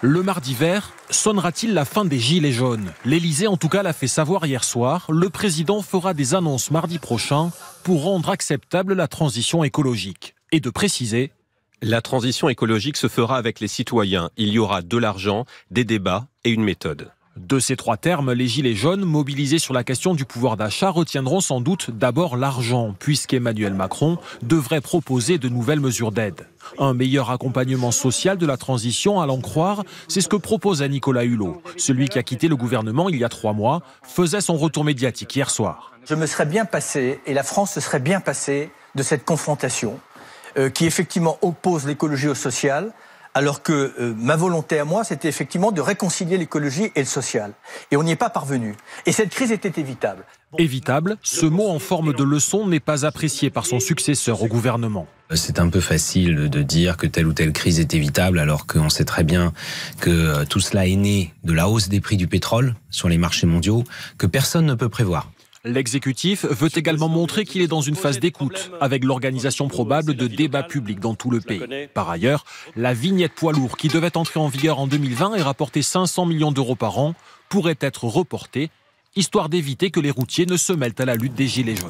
Le mardi vert sonnera-t-il la fin des Gilets jaunes L'Elysée en tout cas l'a fait savoir hier soir. Le président fera des annonces mardi prochain pour rendre acceptable la transition écologique. Et de préciser la transition écologique se fera avec les citoyens. Il y aura de l'argent, des débats et une méthode. De ces trois termes, les Gilets jaunes, mobilisés sur la question du pouvoir d'achat, retiendront sans doute d'abord l'argent, puisqu'Emmanuel Macron devrait proposer de nouvelles mesures d'aide. Un meilleur accompagnement social de la transition, à l'en croire, c'est ce que propose à Nicolas Hulot. Celui qui a quitté le gouvernement il y a trois mois faisait son retour médiatique hier soir. Je me serais bien passé, et la France se serait bien passée, de cette confrontation euh, qui effectivement oppose l'écologie au social, alors que euh, ma volonté à moi, c'était effectivement de réconcilier l'écologie et le social. Et on n'y est pas parvenu. Et cette crise était évitable. Évitable, ce mot en forme de leçon n'est pas apprécié par son successeur au gouvernement. C'est un peu facile de dire que telle ou telle crise est évitable alors qu'on sait très bien que euh, tout cela est né de la hausse des prix du pétrole sur les marchés mondiaux que personne ne peut prévoir. L'exécutif veut également montrer qu'il est dans une phase d'écoute, euh, avec l'organisation probable de débats publics dans tout le pays. Par ailleurs, la vignette poids lourd, qui devait entrer en vigueur en 2020 et rapporter 500 millions d'euros par an, pourrait être reportée, histoire d'éviter que les routiers ne se mêlent à la lutte des Gilets jaunes.